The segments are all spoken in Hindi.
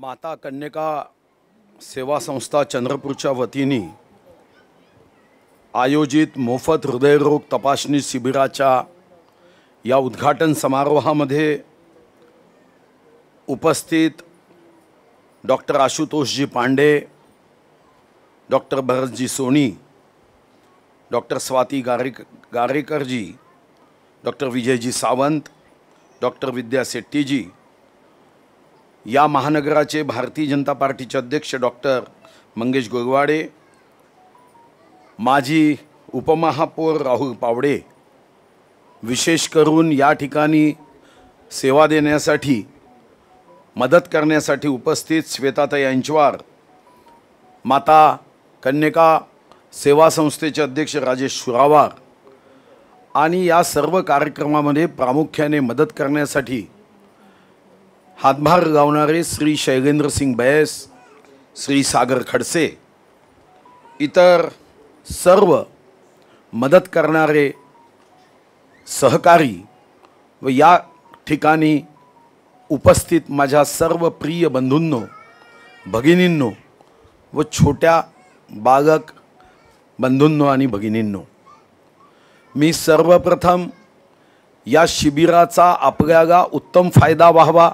माता कन्यका सेवा संस्था चंद्रपूरच्या वतीने आयोजित मोफत हृदयरोग तपासणी शिबिराच्या या उद्घाटन समारोहामध्ये उपस्थित doctor आशुतोषजी Pandey doctor Bharatji Soni doctor Swati Garek Garekarji doctor Vijayji Sawant doctor Vidya Shettyji या महानगराचे भारतीय जनता पार्टीचे अध्यक्ष डॉक्टर मंगेश गोगवाडे माजी उपमहापौर राहुल पावडे विशेष करून या ठिकाणी सेवा देण्यासाठी मदत करण्यासाठी उपस्थित श्वेताताई यांच्यावर माता कन्यका सेवा संस्थेचे अध्यक्ष राजेश सुरावार आणि या सर्व कार्यक्रमामध्ये प्रामुख्याने मदत करण्यासाठी हातभार लावणारे श्री शैलेंद्रसिंग बैस श्री सागर खडसे इतर सर्व मदत करणारे सहकारी व या ठिकाणी उपस्थित माझ्या सर्व प्रिय बंधूंनो भगिनींनो व छोट्या बालक बंधूंनो आणि भगिनींनो मी सर्वप्रथम या शिबिराचा आपल्याला उत्तम फायदा व्हावा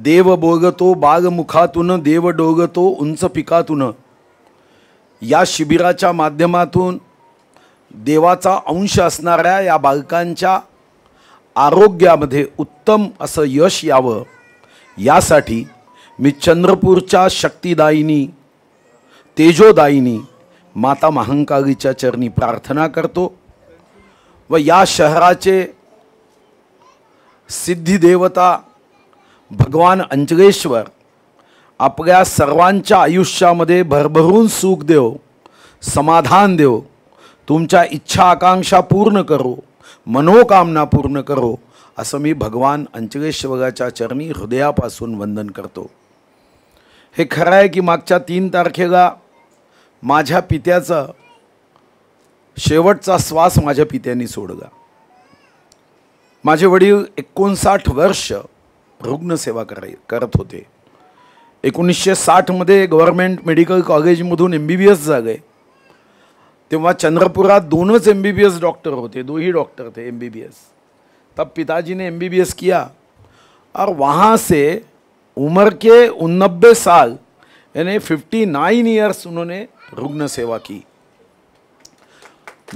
देव बोगतो बागमुखातून देव डोगतो उंच पिकातून या शिबिराच्या माध्यमातून देवाचा अंश असणाऱ्या या बालकांच्या आरोग्यामध्ये उत्तम असं यश यावं यासाठी मी चंद्रपूरच्या शक्तिदायिनी तेजोदायिनी माता महांकालीच्या चरणी प्रार्थना करतो व या शहराचे सिद्धिदेवता भगवान अंचगेश्वर आपल्या सर्वांच्या आयुष्यामध्ये भरभरून सुख देव समाधान देव तुमच्या इच्छा आकांक्षा पूर्ण करो मनोकामना पूर्ण करो असं मी भगवान अंचगेश्वराच्या चरणी हृदयापासून वंदन करतो हे खरं आहे की मागच्या तीन तारखेला माझ्या पित्याचा शेवटचा श्वास माझ्या पित्याने सोडला माझे वडील एकोणसाठ वर्ष रुग्ण सेवा कराय करत होते एकोणीसशे साठमध्ये गवर्नमेंट मेडिकल कॉलेजमधून एम बी बी एस जागे तेव्हा चंद्रपुरात दोनच M B B S doctor होते दो ही डॉक्टर थे एम बी बी एस तब पिताजी ने एम बी बी एस किया और वहाँ से उम्र के उन्नबे साल यानी फिफ्टी नाइन ईयर्स उन्होंने रुग्ण सेवा की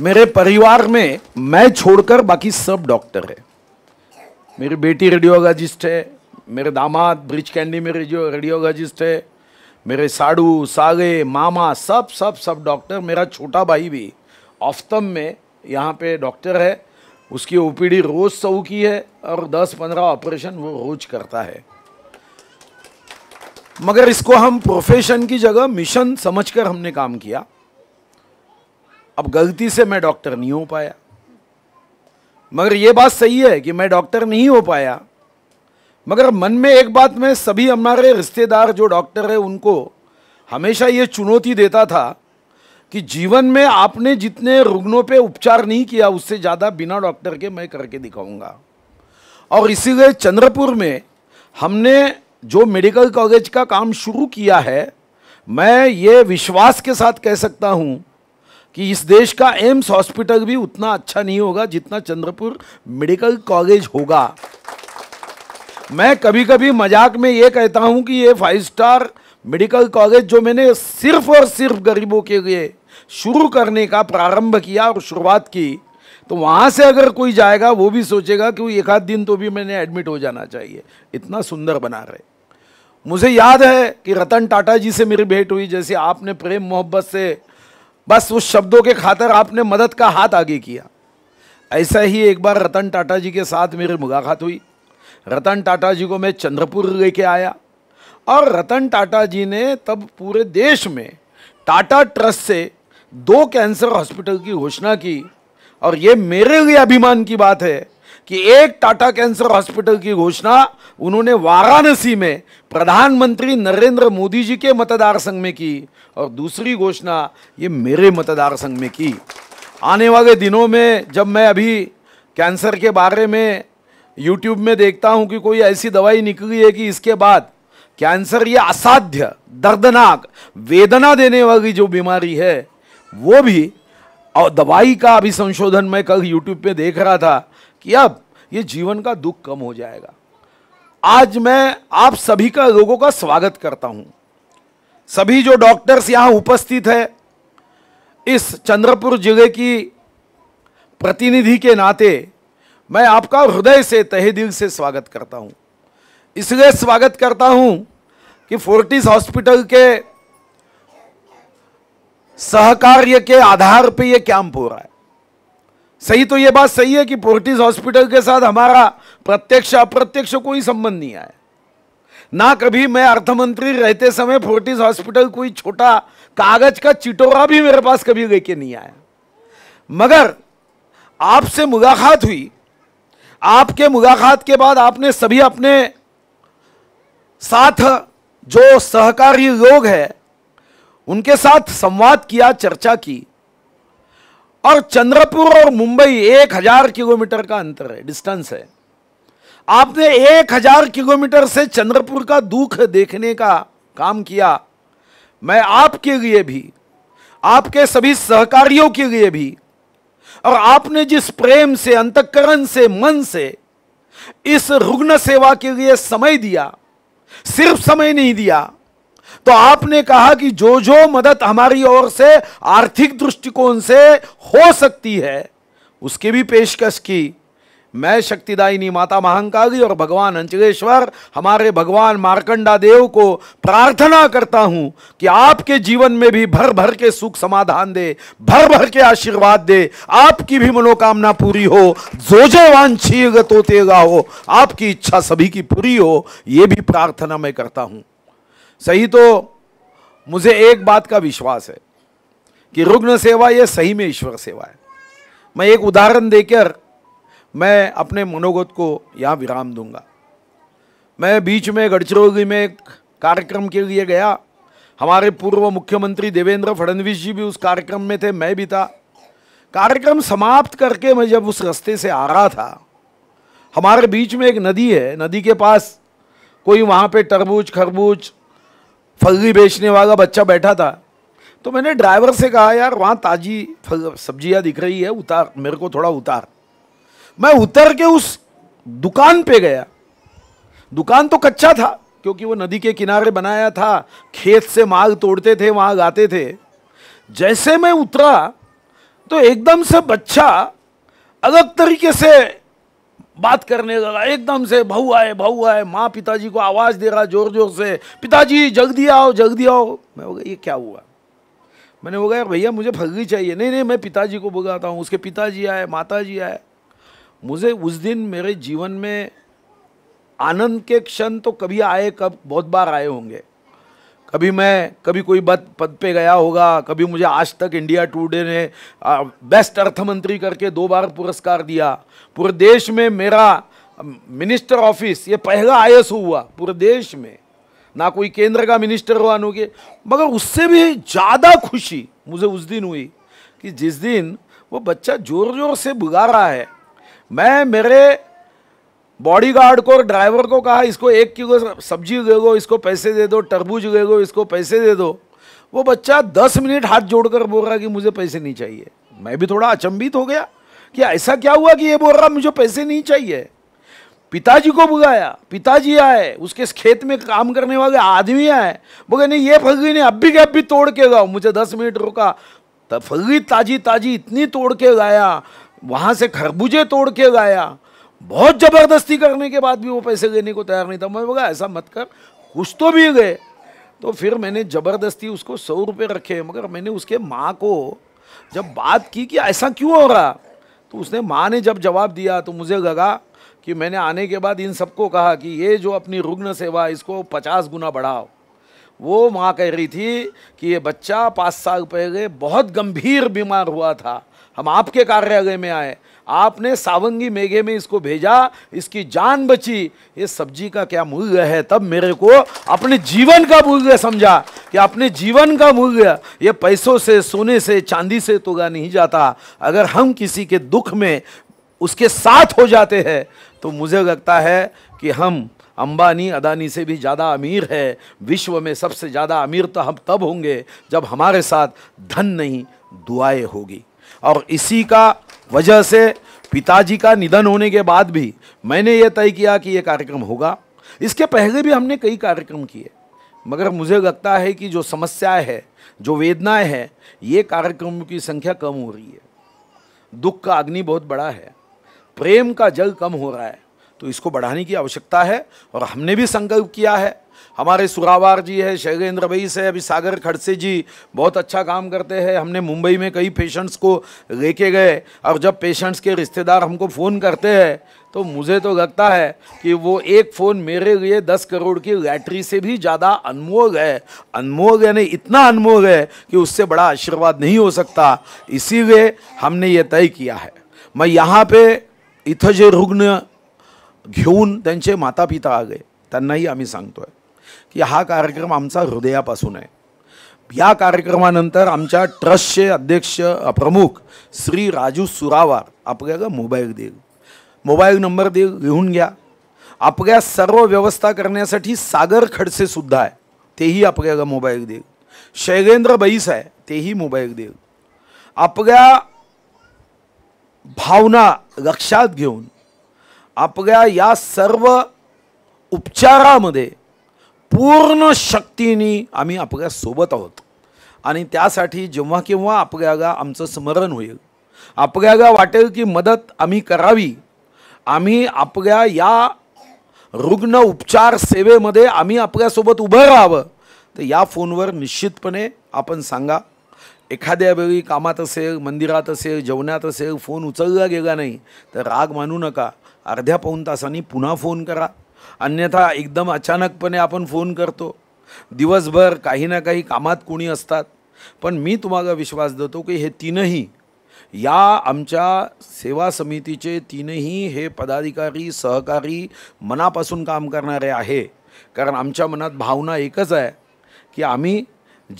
मेरे परिवार में मैं छोड़कर बाकी सब डॉक्टर है मेरी बेटी रेडियोलॉजिस्ट है मेरे दामाद ब्रिज कैंडी मेरे जो रेडियोलॉजिस्ट है मेरे साड़ू सागे मामा सब सब सब डॉक्टर मेरा छोटा भाई भी ऑफ्तम में यहाँ पे डॉक्टर है उसकी ओपीडी रोज़ सौ की है और 10-15 ऑपरेशन वो रोज़ करता है मगर इसको हम प्रोफेशन की जगह मिशन समझकर हमने काम किया अब गलती से मैं डॉक्टर नहीं हो पाया मगर ये बात सही है कि मैं डॉक्टर नहीं हो पाया मगर मन में एक बात मैं सभी हमारे रिश्तेदार जो डॉक्टर है उनको हमेशा ये चुनौती देता था कि जीवन में आपने जितने रुग्णों पे उपचार नहीं किया उससे ज़्यादा बिना डॉक्टर के मैं करके दिखाऊंगा और इसीलिए चंद्रपुर में हमने जो मेडिकल कॉलेज का काम शुरू किया है मैं ये विश्वास के साथ कह सकता हूँ कि इस देश का एम्स हॉस्पिटल भी उतना अच्छा नहीं होगा जितना चंद्रपुर मेडिकल कॉलेज होगा मैं कभी कभी मजाक में ये कहता हूँ कि ये फाइव स्टार मेडिकल कॉलेज जो मैंने सिर्फ और सिर्फ गरीबों के लिए शुरू करने का प्रारंभ किया और शुरुआत की तो वहाँ से अगर कोई जाएगा वो भी सोचेगा कि वो एक आध दिन तो भी मैंने एडमिट हो जाना चाहिए इतना सुंदर बना रहे मुझे याद है कि रतन टाटा जी से मेरी भेंट हुई जैसे आपने प्रेम मोहब्बत से बस उस शब्दों के खातर आपने मदद का हाथ आगे किया ऐसा ही एक बार रतन टाटा जी के साथ मेरी मुलाकात हुई रतन टाटा जी को मैं चंद्रपुर लेके आया और रतन टाटा जी ने तब पूरे देश में टाटा ट्रस्ट से दो कैंसर हॉस्पिटल की घोषणा की और ये मेरे लिए अभिमान की बात है कि एक टाटा कैंसर हॉस्पिटल की घोषणा उन्होंने वाराणसी में प्रधानमंत्री नरेंद्र मोदी जी के मतदार संघ में की और दूसरी घोषणा ये मेरे मतदार संघ में की आने वाले दिनों में जब मैं अभी कैंसर के बारे में यूट्यूब में देखता हूं कि कोई ऐसी दवाई निकली है कि इसके बाद कैंसर ये असाध्य दर्दनाक वेदना देने वाली जो बीमारी है वो भी और दवाई का अभी संशोधन मैं कल यूट्यूब पे देख रहा था कि अब ये जीवन का दुख कम हो जाएगा आज मैं आप सभी का लोगों का स्वागत करता हूं सभी जो डॉक्टर्स यहां उपस्थित है इस चंद्रपुर जिले की प्रतिनिधि के नाते मैं आपका हृदय से तहे दिल से स्वागत करता हूँ इसलिए स्वागत करता हूँ कि फोर्टिस हॉस्पिटल के सहकार्य के आधार पे ये कैंप हो रहा है सही तो ये बात सही है कि फोर्टिस हॉस्पिटल के साथ हमारा प्रत्यक्ष अप्रत्यक्ष कोई संबंध नहीं आया ना कभी मैं अर्थमंत्री रहते समय फोर्टिस हॉस्पिटल कोई छोटा कागज का चिटोरा भी मेरे पास कभी लेके नहीं आया मगर आपसे मुलाकात हुई आपके मुलाकात के बाद आपने सभी अपने साथ जो सहकारी लोग हैं उनके साथ संवाद किया चर्चा की और चंद्रपुर और मुंबई एक हजार किलोमीटर का अंतर है डिस्टेंस है आपने एक हजार किलोमीटर से चंद्रपुर का दुख देखने का काम किया मैं आपके लिए भी आपके सभी सहकारियों के लिए भी और आपने जिस प्रेम से अंतकरण से मन से इस रुग्ण सेवा के लिए समय दिया सिर्फ समय नहीं दिया तो आपने कहा कि जो जो मदद हमारी ओर से आर्थिक दृष्टिकोण से हो सकती है उसकी भी पेशकश की मैं शक्तिदायिनी माता महांकाली और भगवान अंचलेश्वर हमारे भगवान मार्कंडा देव को प्रार्थना करता हूं कि आपके जीवन में भी भर भर के सुख समाधान दे भर भर के आशीर्वाद दे आपकी भी मनोकामना पूरी हो जो वांछी गो तेगा हो आपकी इच्छा सभी की पूरी हो ये भी प्रार्थना मैं करता हूं सही तो मुझे एक बात का विश्वास है कि रुग्ण सेवा यह सही में ईश्वर सेवा है मैं एक उदाहरण देकर मैं अपने मनोगत को यहाँ विराम दूंगा मैं बीच में गढ़चिरौली में एक कार्यक्रम के लिए गया हमारे पूर्व मुख्यमंत्री देवेंद्र फडणवीस जी भी उस कार्यक्रम में थे मैं भी था कार्यक्रम समाप्त करके मैं जब उस रास्ते से आ रहा था हमारे बीच में एक नदी है नदी के पास कोई वहाँ पे तरबूज खरबूज फली बेचने वाला बच्चा बैठा था तो मैंने ड्राइवर से कहा यार वहाँ ताज़ी सब्जियाँ दिख रही है उतार मेरे को थोड़ा उतार मैं उतर के उस दुकान पे गया दुकान तो कच्चा था क्योंकि वो नदी के किनारे बनाया था खेत से माग तोड़ते थे वहां गाते थे जैसे मैं उतरा तो एकदम से बच्चा अलग तरीके से बात करने लगा एकदम से भाऊ आए भाऊ आए माँ पिताजी को आवाज़ दे रहा जोर जोर से पिताजी जल्दी आओ जल्दी आओ मैं बोला ये क्या हुआ मैंने बोला यार भैया मुझे फगड़ी चाहिए नहीं नहीं मैं पिताजी को बुलाता हूँ उसके पिताजी आए माता जी आए मुझे उस दिन मेरे जीवन में आनंद के क्षण तो कभी आए कब बहुत बार आए होंगे कभी मैं कभी कोई बद पद पे गया होगा कभी मुझे आज तक इंडिया टुडे ने आ, बेस्ट अर्थमंत्री करके दो बार पुरस्कार दिया पूरे देश में मेरा मिनिस्टर ऑफिस ये पहला आई हुआ पूरे देश में ना कोई केंद्र का मिनिस्टर हुआ अनुके मगर उससे भी ज़्यादा खुशी मुझे उस दिन हुई कि जिस दिन वो बच्चा ज़ोर ज़ोर से बुगा रहा है मैं मेरे बॉडीगार्ड को और ड्राइवर को कहा इसको एक किलो सब्जी दे दो इसको पैसे दे दो तरबूज दे दो इसको पैसे दे दो वो बच्चा दस मिनट हाथ जोड़कर बोल रहा कि मुझे पैसे नहीं चाहिए मैं भी थोड़ा अचंभित हो गया कि ऐसा क्या हुआ कि ये बोल रहा मुझे पैसे नहीं चाहिए पिताजी को बुलाया पिताजी आए उसके खेत में काम करने वाले आदमी आए बोले नहीं ये फलगी नहीं अब भी गैप भी तोड़ के गाओ मुझे दस मिनट रुका फलगी ताजी ताजी इतनी तोड़ के गाया वहाँ से खरबूजे तोड़ के गाया बहुत ज़बरदस्ती करने के बाद भी वो पैसे देने को तैयार नहीं था मैं बोला ऐसा मत कर कुछ तो भी गए तो फिर मैंने ज़बरदस्ती उसको सौ रुपये रखे मगर मैंने उसके माँ को जब बात की कि ऐसा क्यों हो रहा तो उसने माँ ने जब जवाब दिया तो मुझे लगा कि मैंने आने के बाद इन सबको कहा कि ये जो अपनी रुग्ण सेवा इसको पचास गुना बढ़ाओ वो माँ कह रही थी कि ये बच्चा पाँच साल पहले बहुत गंभीर बीमार हुआ था हम आपके कार्यालय में आए आपने सावंगी मेघे में इसको भेजा इसकी जान बची ये सब्जी का क्या मूल्य है तब मेरे को अपने जीवन का मूल्य समझा कि अपने जीवन का मूल्य ये पैसों से सोने से चांदी से तोगा नहीं जाता अगर हम किसी के दुख में उसके साथ हो जाते हैं तो मुझे लगता है कि हम अंबानी अदानी से भी ज़्यादा अमीर है विश्व में सबसे ज़्यादा अमीर तो हम तब होंगे जब हमारे साथ धन नहीं दुआएं होगी और इसी का वजह से पिताजी का निधन होने के बाद भी मैंने ये तय किया कि ये कार्यक्रम होगा इसके पहले भी हमने कई कार्यक्रम किए मगर मुझे लगता है कि जो समस्या है जो वेदनाएं हैं ये कार्यक्रमों की संख्या कम हो रही है दुख का अग्नि बहुत बड़ा है प्रेम का जल कम हो रहा है तो इसको बढ़ाने की आवश्यकता है और हमने भी संकल्प किया है हमारे सुरावार जी है शैगेंद्र भई है अभी सागर खड़से जी बहुत अच्छा काम करते हैं हमने मुंबई में कई पेशेंट्स को लेके गए और जब पेशेंट्स के रिश्तेदार हमको फ़ोन करते हैं तो मुझे तो लगता है कि वो एक फ़ोन मेरे लिए दस करोड़ की लैटरी से भी ज़्यादा अनमोल है अनमोल यानी इतना अनमोल है कि उससे बड़ा आशीर्वाद नहीं हो सकता इसीलिए हमने ये तय किया है मैं यहाँ पे इथज रुग्ण घेऊन त्यांचे मातापिता आले त्यांनाही आम्ही सांगतो आहे की हा कार्यक्रम आमचा हृदयापासून आहे या कार्यक्रमानंतर आमच्या ट्रस्टचे अध्यक्ष प्रमुख श्री राजू सुरावार आपल्याला मोबाईल देईल मोबाईल नंबर देईल लिहून घ्या आपल्या सर्व व्यवस्था करण्यासाठी सागर खडसेसुद्धा आहे तेही आपल्याला मोबाईल देईल शैलेंद्र बैस आहे तेही मोबाईल देईल आपल्या भावना लक्षात घेऊन आपल्या या सर्व उपचारामध्ये पूर्ण शक्तीने आम्ही आपल्यासोबत आहोत आणि त्यासाठी जेव्हा केव्हा आपल्याला आमचं स्मरण होईल आपल्याला वाटेल की मदत आम्ही करावी आम्ही आपल्या या रुग्ण उपचार सेवेमध्ये आम्ही आपल्यासोबत उभं राहावं तर या फोनवर निश्चितपणे आपण सांगा एखाद्या वेळी कामात असेल मंदिरात असेल जेवणात असेल फोन उचलला गेला नाही तर राग मानू नका अर्ध्या पाऊन तासांनी पुन्हा फोन करा अन्यथा एकदम अचानकपणे आपण फोन करतो दिवसभर काही ना काही कामात कोणी असतात पण मी तुम्हाला विश्वास देतो की हे तीनही या आमच्या सेवा समितीचे तीनही हे पदाधिकारी सहकारी मनापासून काम करणारे आहे कारण आमच्या मनात भावना एकच आहे की आम्ही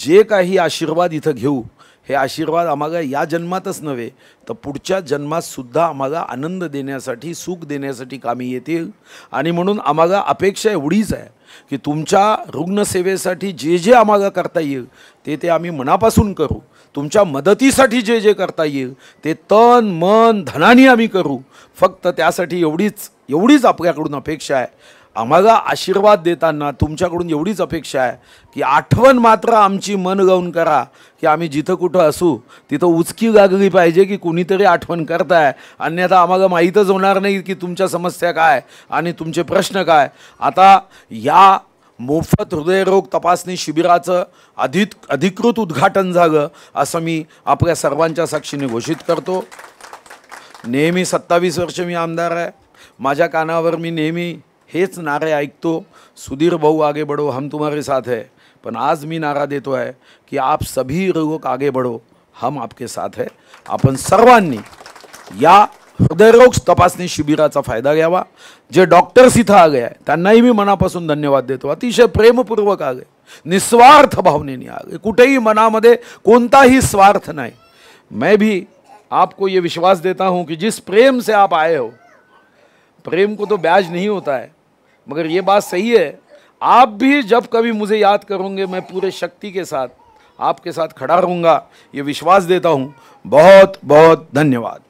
जे काही आशीर्वाद इथं घेऊ हे आशीर्वाद आम्हाला या जन्मातच नव्हे तर पुढच्या जन्मातसुद्धा आम्हाला आनंद देण्यासाठी सुख देण्यासाठी कामी येतील आणि म्हणून आम्हाला अपेक्षा एवढीच आहे की तुमच्या रुग्णसेवेसाठी जे जे आम्हाला करता येईल ते ते आम्ही मनापासून करू तुमच्या मदतीसाठी जे जे करता येईल ते तन मन धनानी आम्ही करू फक्त त्यासाठी एवढीच एवढीच आपल्याकडून अपेक्षा आहे आम्हाला आशीर्वाद देताना तुमच्याकडून एवढीच अपेक्षा आहे की आठवण मात्र आमची मन गाऊन करा की आम्ही जिथं कुठं असू तिथं उचकी लागली पाहिजे की कुणीतरी आठवण करताय अन्यथा आम्हाला माहीतच होणार नाही की तुमच्या समस्या काय आणि तुमचे प्रश्न काय आता या मोफत हृदयरोग तपासणी शिबिराचं अधिक अधिकृत उद्घाटन झालं असं मी आपल्या सर्वांच्या साक्षीने घोषित करतो नेहमी सत्तावीस वर्ष मी आमदार आहे माझ्या कानावर मी नेहमी हेच नारे ऐकतो सुधीर भाऊ आगे बढ़ो हम तुम्हारे साथ है पण आज मी नारा देतो है कि आप सभी रोग आगे बढ़ो हम आपके साथ है अपन सर्वानी या हृदयरोग तपास शिबिरा फायदा घ्यावा जे डॉक्टर्स इधे आ गए त्यांनाही मी मनापासन धन्यवाद देते अतिशय प्रेमपूर्वक आ गए निस्वार्थ भावने आ भावनेने आगे कुठेही मनामध्ये ही स्वार्थ नहीं मैं भी आपको ये विश्वास देता हूँ कि जिस प्रेम से आप आए हो प्रेम को तो ब्याज नहीं होता है मगर ये बात सही है आप भी जब कभी मुझे याद करोगे मैं पूरे शक्ति के साथ आपके साथ खड़ा रहूँगा ये विश्वास देता हूँ बहुत बहुत धन्यवाद